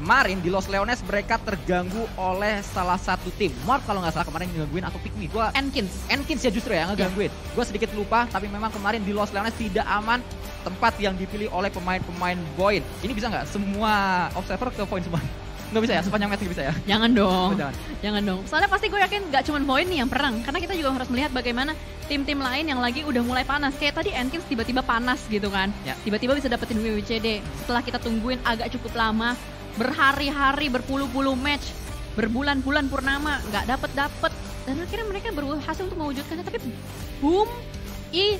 Kemarin di Los Leones mereka terganggu oleh salah satu tim. Mark kalau nggak salah kemarin ngegangguin atau pikmi. Gua Enkins. Enkins ya justru ya iya. ngegangguin. Yeah. Gua sedikit lupa tapi memang kemarin di Los Leones tidak aman tempat yang dipilih oleh pemain-pemain Boin. Ini bisa nggak semua observer ke point semua? Nggak bisa ya, sepanjang match bisa ya? Jangan dong. jangan. jangan dong. Soalnya pasti gue yakin nggak cuma Moin nih yang perang. Karena kita juga harus melihat bagaimana tim-tim lain yang lagi udah mulai panas. Kayak tadi Enkins tiba-tiba panas gitu kan. Ya. Tiba-tiba ya. bisa dapetin WWCD. Setelah kita tungguin agak cukup lama, berhari-hari berpuluh-puluh match berbulan-bulan purnama nggak dapet dapet dan akhirnya mereka berhasil untuk mewujudkannya tapi boom e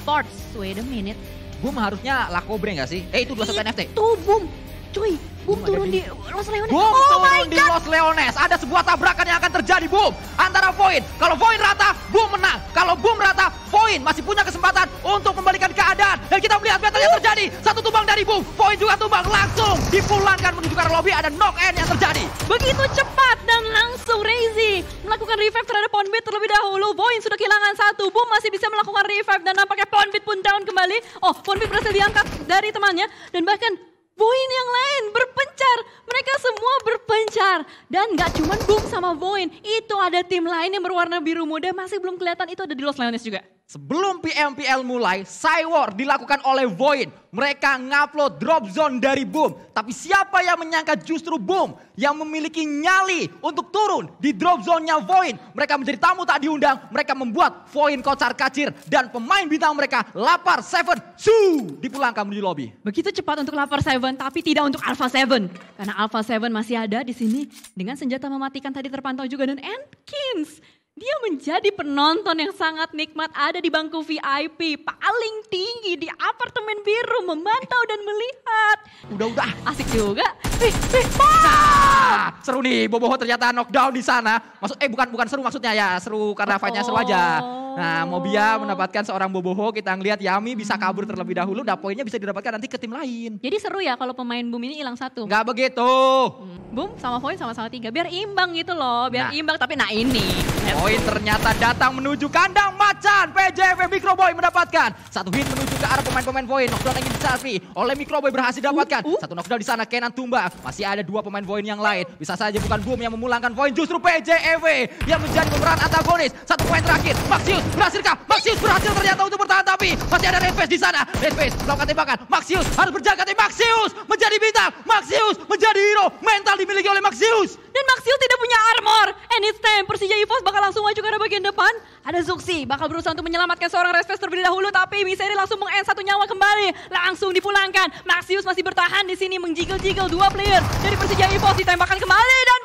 sports wait a minute boom harusnya lakobre nggak sih eh itu dua satu NFT itu boom cuy. Boom turun di Los Leones. Boom oh turun di God. Los Leones. Ada sebuah tabrakan yang akan terjadi Boom antara Void. Kalau Void rata, Boom menang. Kalau Boom rata, Void masih punya kesempatan untuk membalikan keadaan. Dan kita melihat battle yang terjadi. Satu tumbang dari Boom, Void juga tumbang langsung dipulangkan menuju ke lobby ada knock end yang terjadi. Begitu cepat dan langsung Rezi melakukan revive terhadap Ponbit terlebih dahulu. Void sudah kehilangan satu, Boom masih bisa melakukan revive dan nampaknya Ponbit pun down kembali. Oh, Ponbit berhasil diangkat dari temannya dan bahkan Boin yang lain berpencar. Mereka semua berpencar. Dan gak cuma Boom sama Boin. Itu ada tim lain yang berwarna biru muda masih belum kelihatan. Itu ada di Los Leones juga sebelum PMPL mulai, Cywar dilakukan oleh Void. Mereka ngupload drop zone dari Boom. Tapi siapa yang menyangka justru Boom yang memiliki nyali untuk turun di drop zone-nya Void. Mereka menjadi tamu tak diundang. Mereka membuat Void kocar kacir. Dan pemain bintang mereka, Lapar Seven, su dipulangkan menuju lobby. Begitu cepat untuk Lapar Seven, tapi tidak untuk Alpha Seven. Karena Alpha Seven masih ada di sini dengan senjata mematikan tadi terpantau juga dan Atkins dia menjadi penonton yang sangat nikmat ada di bangku VIP paling tinggi di apartemen biru memantau dan melihat. Udah udah. Asik juga. Wih, wih, nah, seru nih Boboho ternyata knockdown di sana. Maksud eh bukan bukan seru maksudnya ya, seru karena oh. seru aja. Oh. Nah, Mobia mendapatkan seorang Boboho, kita ngelihat Yami bisa kabur terlebih dahulu, dan poinnya bisa didapatkan nanti ke tim lain. Jadi seru ya kalau pemain Boom ini hilang satu. Gak begitu. Hmm. Boom sama poin sama-sama tiga, biar imbang gitu loh, biar nah. imbang. Tapi nah ini. Poin ternyata datang menuju kandang macan. PJV Microboy mendapatkan satu hit menuju ke arah pemain-pemain poin. Knockdown ingin dicari oleh Microboy berhasil uh, dapatkan. Uh, uh. Satu knockdown di sana Kenan tumbang. Masih ada dua pemain poin yang lain. Bisa saja bukan Boom yang memulangkan poin, justru PJV yang menjadi pemeran antagonis. Satu poin terakhir, Maxius berhasilkah? Maxius berhasil ternyata untuk bertahan tapi masih ada Redface di sana. Redface melakukan tembakan. Maxius harus berjaga tembak. Maxius menjadi bintang. Maxius menjadi hero. Mental dimiliki oleh Maxius. Dan Maxius tidak punya armor. And it's time Persija EVOS bakal langsung maju ke bagian depan. Ada Zuxi bakal berusaha untuk menyelamatkan seorang Redface terlebih dahulu tapi ini langsung meng satu nyawa kembali. Langsung dipulangkan. Maxius masih bertahan di sini menjigel jigel dua player dari Persija EVOS ditembakkan kembali dan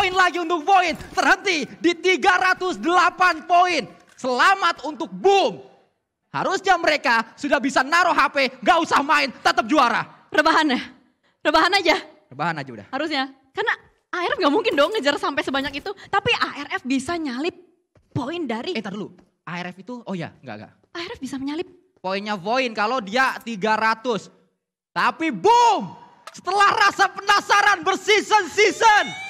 poin lagi untuk poin. Terhenti di 308 poin. Selamat untuk boom. Harusnya mereka sudah bisa naruh HP, gak usah main, tetap juara. Rebahan ya? Rebahan aja? Rebahan aja udah. Harusnya. Karena ARF gak mungkin dong ngejar sampai sebanyak itu. Tapi ARF bisa nyalip poin dari... Eh dulu, ARF itu, oh ya, enggak, enggak. ARF bisa menyalip. Poinnya Voin kalau dia 300. Tapi boom! Setelah rasa penasaran berseason-season.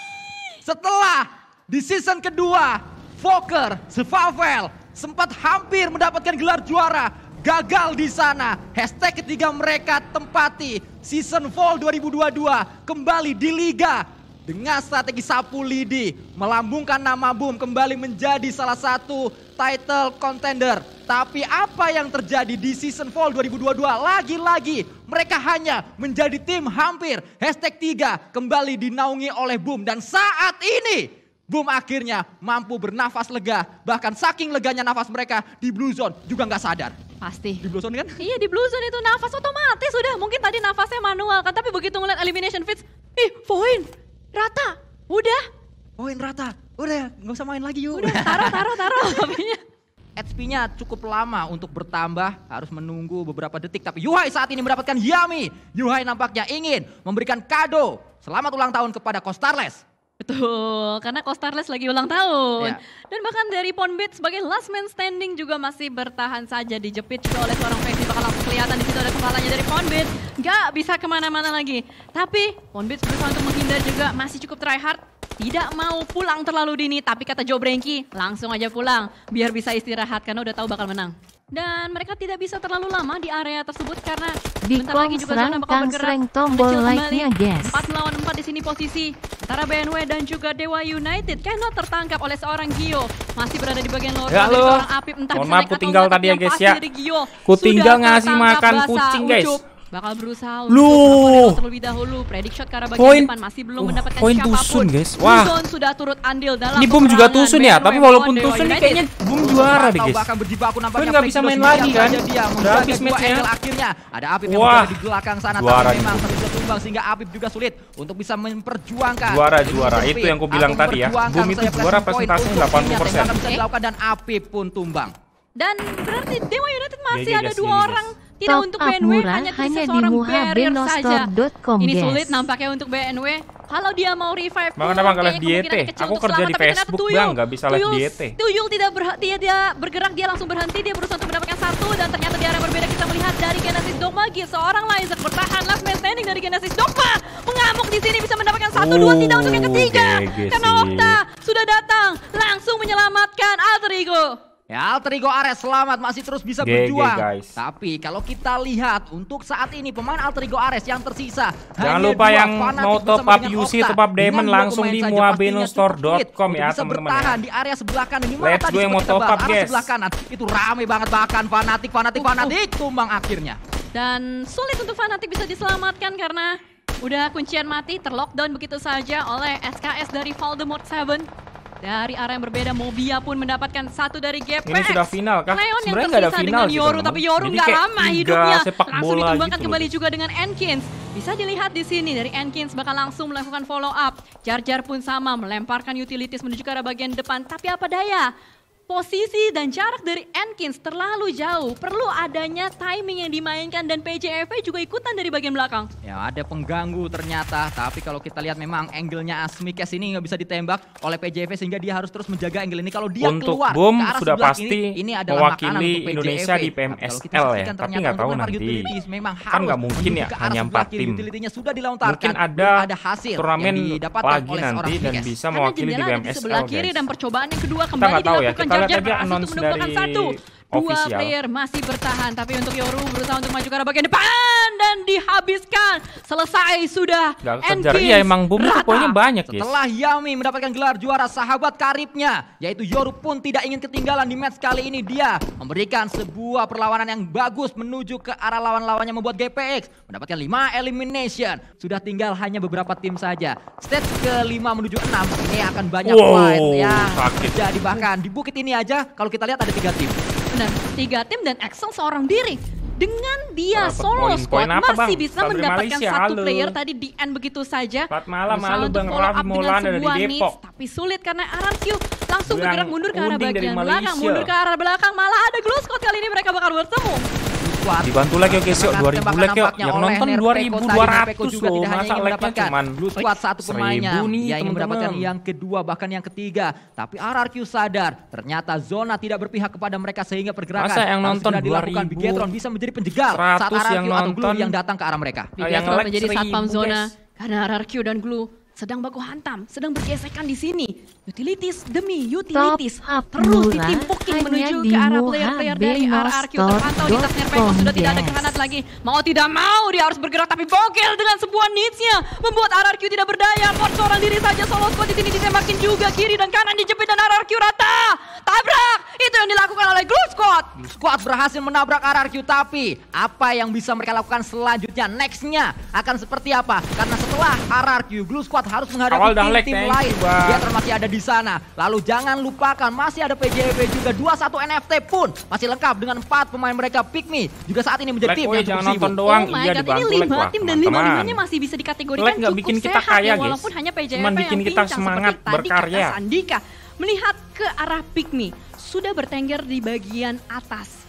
Setelah di season kedua, Fokker, Sevavel sempat hampir mendapatkan gelar juara. Gagal di sana. Hashtag ketiga mereka tempati season fall 2022 kembali di liga dengan strategi sapu lidi melambungkan nama Boom kembali menjadi salah satu title contender. Tapi apa yang terjadi di season fall 2022 lagi-lagi mereka hanya menjadi tim hampir. Hashtag 3 kembali dinaungi oleh Boom. Dan saat ini Boom akhirnya mampu bernafas lega. Bahkan saking leganya nafas mereka di Blue Zone juga nggak sadar. Pasti. Di Blue Zone kan? Iya di Blue Zone itu nafas otomatis sudah. Mungkin tadi nafasnya manual kan. Tapi begitu ngeliat Elimination Fits. Ih poin. Rata. Udah. Poin rata. Udah nggak usah main lagi yuk. Udah taruh taruh taruh. HP-nya cukup lama untuk bertambah, harus menunggu beberapa detik. Tapi Yuhai saat ini mendapatkan Yami. Yuhai nampaknya ingin memberikan kado selamat ulang tahun kepada Costarles Betul, karena Costarles lagi ulang tahun. Yeah. Dan bahkan dari Ponbit sebagai last man standing juga masih bertahan saja dijepit juga oleh seorang Fendi. Bakal langsung kelihatan di situ ada kepalanya dari Ponbit. Gak bisa kemana-mana lagi. Tapi Ponbit berusaha untuk menghindar juga masih cukup try hard tidak mau pulang terlalu dini, tapi kata Joe Brengki, langsung aja pulang biar bisa istirahat karena udah tahu bakal menang. Dan mereka tidak bisa terlalu lama di area tersebut karena di bentar lagi juga serang, zona bakal bergerak. tombol like-nya, guys. 4 lawan 4 di sini posisi antara BNW dan juga Dewa United. Keno tertangkap oleh seorang Gio. Masih berada di bagian lorong ya, dari seorang Apip entah Mohon maaf, tinggal tadi ya, guys ya. Ku tinggal ngasih makan kucing, guys. Ucup bakal berusaha untuk Loh. terlebih dahulu. shot karena bagian point. depan masih belum oh, mendapatkan poin siapapun. Tusun, guys. Wah. Tusun sudah turut andil dalam Ini Boom juga Tusun ya, tapi walaupun Tusun ini kayaknya Boom juara deh, guys. Bahkan berjiba aku nggak bisa main lagi kan. udah habis matchnya. Akhirnya ada api yang berada di belakang sana tapi memang terlibat tumbang sehingga api juga sulit untuk bisa memperjuangkan. Juara juara itu yang aku bilang tadi ya. Boom itu juara presentasinya 80%. Bisa dan api pun tumbang. Dan berarti Dewa United masih iya ada dua iya orang tidak Top untuk BNW, hanya, hanya di muhabenostore.com Ini sulit nampaknya untuk BNW. Kalau dia mau revive, kenapa nggak live diet. Aku kerja selamat, di Facebook tuyul, bang, nggak bisa live diet. Tuyul tidak berhenti. dia, dia bergerak, dia langsung berhenti, dia berusaha untuk mendapatkan satu dan ternyata di area berbeda kita melihat dari Genesis Dogma, seorang lain, bertahan last man standing dari Genesis Dogma mengamuk di sini bisa mendapatkan satu dua oh, tidak untuk yang ketiga karena Okta sudah datang langsung menyelamatkan Alter Ego. Ya, alter ego Ares selamat masih terus bisa G berjuang. Guys. Tapi kalau kita lihat untuk saat ini pemain alter ego Ares yang tersisa Jangan lupa yang mau top up UC, top up Demon langsung di muabelonstore.com ya teman-teman. Ya. Bertahan di area sebelah kanan di mana tadi yang mau top up guys. sebelah kanan itu ramai banget bahkan fanatik fanatik uh, uh. fanatik uh. tumbang akhirnya. Dan sulit untuk fanatik bisa diselamatkan karena udah kuncian mati terlockdown begitu saja oleh SKS dari Voldemort 7. Dari arah yang berbeda, Mobia pun mendapatkan satu dari GPX. Ini sudah final kah? Leon Sebenarnya yang tersisa ada final dengan Yoru, tapi Yoru nggak lama hidupnya. Langsung ditumbangkan gitu kembali loh. juga dengan Enkins. Bisa dilihat di sini dari Enkins bakal langsung melakukan follow up. Jar-jar pun sama, melemparkan utilities menuju ke arah bagian depan. Tapi apa daya, posisi dan jarak dari Enkins terlalu jauh. Perlu adanya timing yang dimainkan dan PJFV juga ikutan dari bagian belakang. Ya ada pengganggu ternyata, tapi kalau kita lihat memang angle-nya Asmikes ini nggak bisa ditembak oleh PJFV. sehingga dia harus terus menjaga angle ini. Kalau dia untuk keluar boom, ke arah sudah pasti ini, ini adalah mewakili Indonesia di nah, PMSL ya, tapi nggak tahu nanti. Memang kan nggak mungkin ya hanya empat tim. Sudah Mungkin ada, ada hasil turnamen lagi nanti dan bisa mewakili di PMSL. Sebelah kiri dan percobaan yang kedua kembali ya, dilakukan Olahraga, olahraga untuk dari satu Dua official. player masih bertahan, tapi untuk Yoru berusaha untuk maju ke arah bagian depan dan dihabiskan. Selesai sudah. Gak Iya emang Bumi poinnya banyak guys. Setelah Yami mendapatkan gelar juara sahabat karibnya, yaitu Yoru pun tidak ingin ketinggalan di match kali ini. Dia memberikan sebuah perlawanan yang bagus menuju ke arah lawan-lawannya membuat GPX mendapatkan 5 elimination. Sudah tinggal hanya beberapa tim saja. Stage ke-5 menuju 6 ini akan banyak wow, fight yang sakit. jadi bahkan di bukit ini aja kalau kita lihat ada tiga tim. Benar, tiga tim dan Axel seorang diri. Dengan dia solo point. squad point masih bang? bisa Satri mendapatkan Malaysia, satu halo. player tadi di end begitu saja. Selamat malam, malu Bang Raf Maulana dari Depok. Needs, tapi sulit karena RMQ langsung bergerak mundur ke arah bagian belakang, mundur ke arah belakang. Malah ada glue squad kali ini mereka bakal bertemu kuat. Dibantu lagi oke sih 2000 like yuk. Yang nonton 2200 loh. Masa like-nya cuma kuat satu pemainnya. Nih, yang mendapatkan yang kedua bahkan yang ketiga. Tapi RRQ sadar ternyata zona tidak berpihak kepada mereka sehingga pergerakan Masa yang nonton 2000 Bigetron bisa menjadi penjegal saat RRQ atau Glue yang datang ke arah mereka. Ah, Bigetron yang menjadi satpam zona karena RRQ dan Glue sedang baku hantam, sedang bergesekan di sini. Utilities demi utilities Top terus ditimpukin menuju ke arah player-player dari RRQ terpantau di tasnya Pekos sudah tidak ada kehanat lagi. Mau tidak mau dia harus bergerak tapi bogel dengan sebuah needs-nya membuat RRQ tidak berdaya. Port seorang diri saja solo squad di sini ditembakin juga kiri dan kanan dijepit dan RRQ rata tabrak. Itu yang dilakukan oleh Glue Squad. Glue Squad berhasil menabrak RRQ tapi apa yang bisa mereka lakukan selanjutnya? Nextnya akan seperti apa? Karena setelah RRQ Glue Squad harus menghadapi tim, tim, tim lain. Dia masih ada di sana. Lalu jangan lupakan masih ada PJB juga 21 NFT pun masih lengkap dengan empat pemain mereka Pick juga saat ini menjadi tim yang cukup sibuk. Doang, oh my iya, god, ini 5 tim dan lima limanya masih bisa dikategorikan Lek cukup bikin kita sehat kaya, ya, walaupun hanya PJB yang bikin kita semangat berkarya. Tadi kata Sandika, melihat ke arah Pikmi sudah bertengger di bagian atas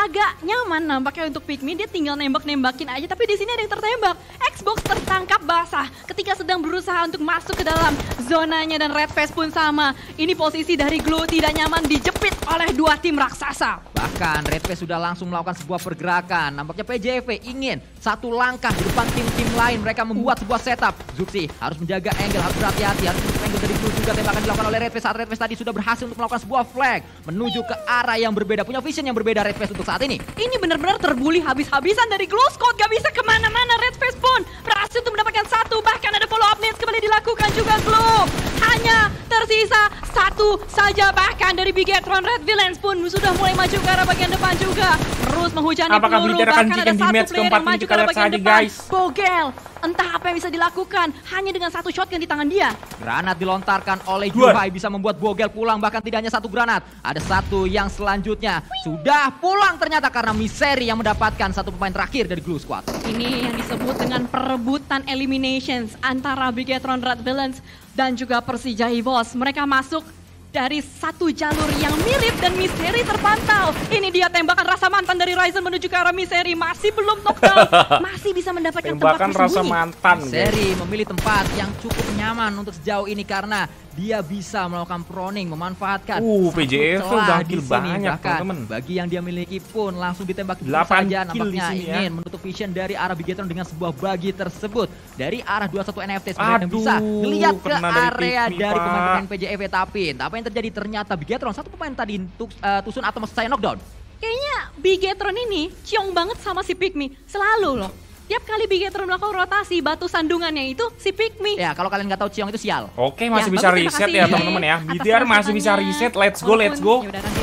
agak nyaman nampaknya untuk Pikmin. Dia tinggal nembak-nembakin aja, tapi di sini ada yang tertembak. Xbox tertangkap basah ketika sedang berusaha untuk masuk ke dalam zonanya dan Red Face pun sama. Ini posisi dari Glow tidak nyaman dijepit oleh dua tim raksasa. Bahkan Red Face sudah langsung melakukan sebuah pergerakan. Nampaknya PJV ingin satu langkah di depan tim-tim lain. Mereka membuat sebuah setup. Zuxi harus menjaga angle, harus berhati-hati, harus angle dari Glow juga tembakan dilakukan oleh Red Face saat Red Face tadi sudah berhasil untuk melakukan sebuah flag menuju ke arah yang berbeda. Punya vision yang berbeda Red Face untuk saat ini. Ini benar-benar terbuli habis-habisan dari Glow Squad. Gak bisa kemana-mana. Red Face pun berhasil untuk mendapatkan satu. Bahkan ada follow up nades kembali dilakukan juga Glow. Hanya tersisa satu saja. Bahkan dari Bigetron Red Villains pun sudah mulai maju ke arah bagian depan juga. Terus menghujani Apakah peluru. Bahkan ada satu player yang maju ke arah bagian depan. Guys. Bogel Entah apa yang bisa dilakukan, hanya dengan satu shotgun di tangan dia. Granat dilontarkan oleh Juhai bisa membuat Bogel pulang, bahkan tidak hanya satu granat. Ada satu yang selanjutnya sudah pulang ternyata karena Miseri yang mendapatkan satu pemain terakhir dari Glue Squad. Ini yang disebut dengan perebutan eliminations antara Bigetron Red Villains dan juga Persija Evos. Mereka masuk dari satu jalur yang mirip dan misteri terpantau. Ini dia tembakan rasa mantan dari Ryzen menuju ke arah misteri. Masih belum knockdown, masih bisa mendapatkan tembakan tempat rasa mantan. Misteri memilih tempat yang cukup nyaman untuk sejauh ini karena dia bisa melakukan proning, memanfaatkan. Uh, PJF udah kill banyak teman-teman. Bagi yang dia miliki pun langsung ditembak saja nampaknya sini, ya. ingin menutup vision dari arah Bigetron dengan sebuah bagi tersebut. Dari arah 21 NFT sebenarnya Aduh, bisa melihat ke area dari pemain-pemain PJF tapi tapi yang terjadi ternyata Bigetron satu pemain tadi tuk, uh, eh, Tusun atau maksud saya knockdown. Kayaknya Bigetron ini ciong banget sama si Pikmi Selalu loh. Tiap kali Bigetron melakukan rotasi, batu sandungannya itu si Pikmi. Ya, kalau kalian nggak tahu Ciong itu sial. Oke, ya, masih ya, bisa bagus, reset ya teman-teman ya. BTR masih bisa riset Let's go, let's go. Yaudah, let's go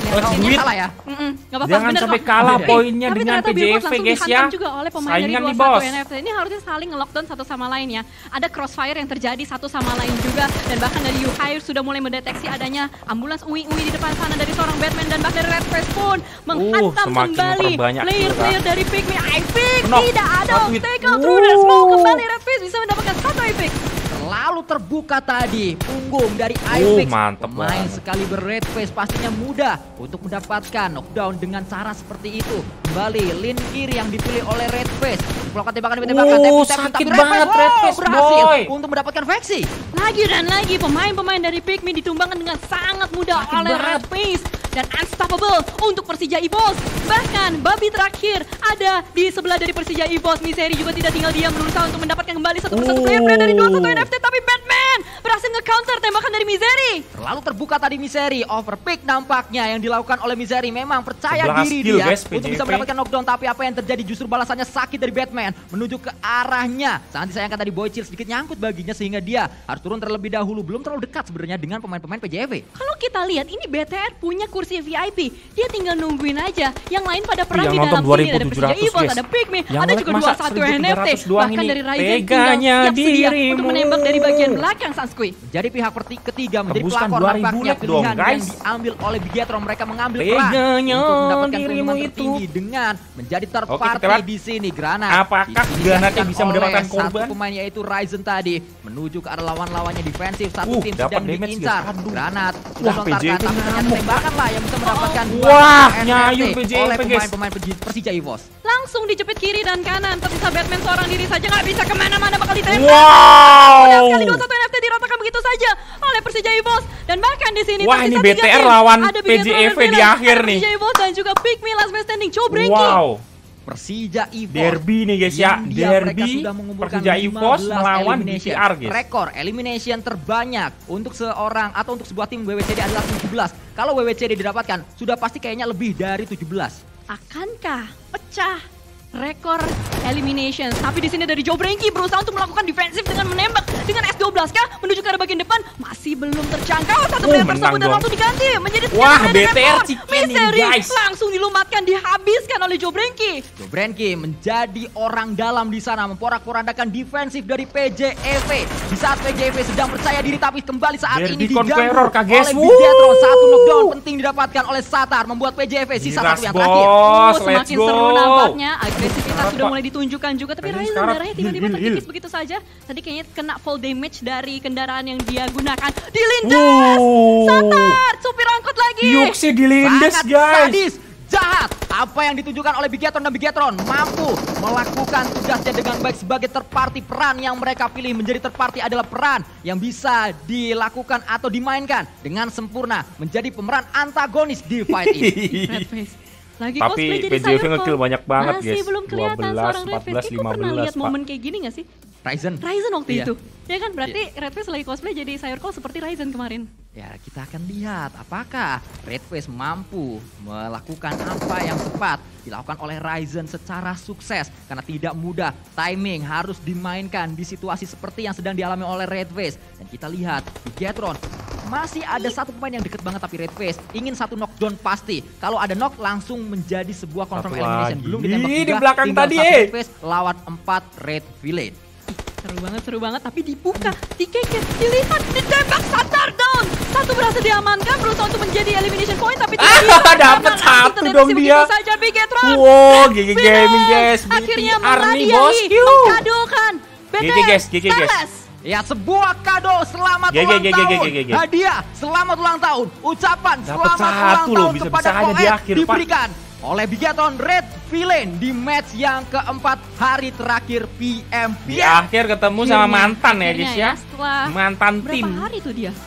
Ya. Mm Jangan sampai kalah poinnya Tapi dengan PJV guys ya. juga oleh Saingan di bos. Ini harusnya saling nge-lockdown satu sama lain ya. Ada crossfire yang terjadi satu sama lain juga. Dan bahkan dari hire sudah mulai mendeteksi adanya ambulans ui-ui di depan sana dari seorang Batman. Dan bahkan Red Face pun menghantam uh, kembali player-player dari Pikmi. I think tidak ada sedikit. Tackle through dan smoke kembali Redfish bisa mendapatkan satu epic. Terlalu terbuka tadi punggung dari oh, Apex. mantep Main sekali ber Face pastinya mudah untuk mendapatkan knockdown dengan cara seperti itu. Kembali lin kiri yang dipilih oleh Face. Pelokan tembakan-tembakan oh, sakit banget Red Face berhasil boy. untuk mendapatkan Vexi. Lagi dan lagi pemain-pemain dari Pikmin ditumbangkan dengan sangat mudah sakit oleh Face dan unstoppable untuk Persija Evos. Bahkan babi terakhir ada di sebelah dari Persija Evos. Miseri juga tidak tinggal diam berusaha untuk mendapatkan kembali satu persatu oh. player player dari 21 NFT tapi Batman berhasil nge-counter tembakan dari Miseri. Terlalu terbuka tadi Miseri, overpick nampaknya yang dilakukan oleh Miseri memang percaya Sebelah diri skill, dia guys, untuk bisa mendapatkan knockdown tapi apa yang terjadi justru balasannya sakit dari Batman menuju ke arahnya. Sangat disayangkan tadi Boycil sedikit nyangkut baginya sehingga dia harus turun terlebih dahulu belum terlalu dekat sebenarnya dengan pemain-pemain PJV. Kalau kita lihat ini BTR punya kursi kursi VIP. Dia tinggal nungguin aja. Yang lain pada perang yang di dalam sini ada Persija Evil, ada Pikmin, ada juga dua satu NFT. Bahkan dari Ryzen Peganya tinggal siap untuk menembak dari bagian belakang Sanskui. Jadi pihak ketiga menjadi pelakon pelakor nampaknya pilihan dong, guys. yang diambil oleh Bigetron. Mereka mengambil pelak untuk mendapatkan itu tertinggi dengan menjadi third party di sini. Granat. Apakah yang bisa mendapatkan korban? Satu pemain yaitu Ryzen tadi menuju ke arah lawan-lawannya defensif. Satu uh, tim sedang diincar. Granat. Wah, PJ itu ngamuk. Tembakan lah ya yang bisa mendapatkan wah nyayu PJ oleh pemain-pemain Persija Evos. Langsung dijepit kiri dan kanan. Tersisa Batman seorang diri saja nggak bisa kemana-mana bakal ditembak. Wow. Mudah sekali satu NFT diratakan begitu saja oleh Persija Evos dan bahkan di sini wah ini BTR lawan PJEV di akhir nih. Persija Evos dan juga Last Man standing Joe Wow. Persija Evos Derby nih guys ya, derby sudah Persija Evos melawan BCR guys. Rekor elimination terbanyak untuk seorang atau untuk sebuah tim WWCD adalah 17. Kalau WWCD didapatkan, sudah pasti kayaknya lebih dari 17. Akankah pecah rekor elimination. Tapi di sini dari Joe Brinky berusaha untuk melakukan defensif dengan menembak dengan S12 kah menuju ke arah bagian depan masih belum terjangkau satu oh, player tersebut dan langsung diganti menjadi Wah, BTR Misteri guys. langsung dilumatkan dihabiskan oleh Joe Brinky. Joe Brinky menjadi orang dalam di sana memporak-porandakan defensif dari PJEV. Di saat PJEV sedang percaya diri tapi kembali saat Derby ini diganggu oleh Bidiatron Satu knockdown penting didapatkan oleh Satar membuat PJEV sisa satu yang terakhir. Oh, semakin seru nampaknya. Agresivitas sudah mulai ditunjukkan juga, tapi Ryzen darahnya tiba-tiba terkikis begitu saja. Tadi kayaknya kena full damage dari kendaraan yang dia gunakan. Dilindas! Oh. Satar! Supir angkut lagi! Yuxi dilindas Sangat guys! Sadis, jahat! Apa yang ditunjukkan oleh Bigetron dan Bigetron mampu melakukan tugasnya dengan baik sebagai terparti peran yang mereka pilih menjadi terparti adalah peran yang bisa dilakukan atau dimainkan dengan sempurna menjadi pemeran antagonis di fight ini. Lagi Tapi PJV ngekill banyak banget Masih guys. belum kelihatan 12, seorang 14, Red Fist. 15, pernah lihat momen kayak gini gak sih? Ryzen. Ryzen waktu iya. itu. Ya kan iya. berarti iya. Red Face lagi cosplay jadi sayur kol seperti Ryzen kemarin. Ya kita akan lihat apakah Red Face mampu melakukan apa yang tepat dilakukan oleh Ryzen secara sukses. Karena tidak mudah timing harus dimainkan di situasi seperti yang sedang dialami oleh Red Face. Dan kita lihat di getron masih ada satu pemain yang deket banget tapi red face. Ingin satu knockdown pasti. Kalau ada knock langsung menjadi sebuah confirm elimination. Belum ditembak di belakang tadi eh. red face lawan empat red villain. Seru banget, seru banget. Tapi dibuka, dikeket, dilihat, ditembak, satar down. Satu berhasil diamankan, berusaha untuk menjadi elimination point. Tapi ah, tidak dapat nah, satu dong dia. Saja Bigetron. Wow, GG Gaming guys. Akhirnya arnie bos bos. Mengkadukan. GG guys, guys. Ya sebuah kado selamat ya, ulang ya, ya, tahun. ya, ya, ya, ya. Hadiah selamat ulang tahun. Ucapan Dapet selamat ulang tahun bisa kepada bisa di akhir, diberikan Pak. oleh Bigaton Red Villain di match yang keempat hari terakhir PMP. Di akhir ketemu sama iya, mantan ya guys ya. ya mantan tim. Berapa hari tuh dia?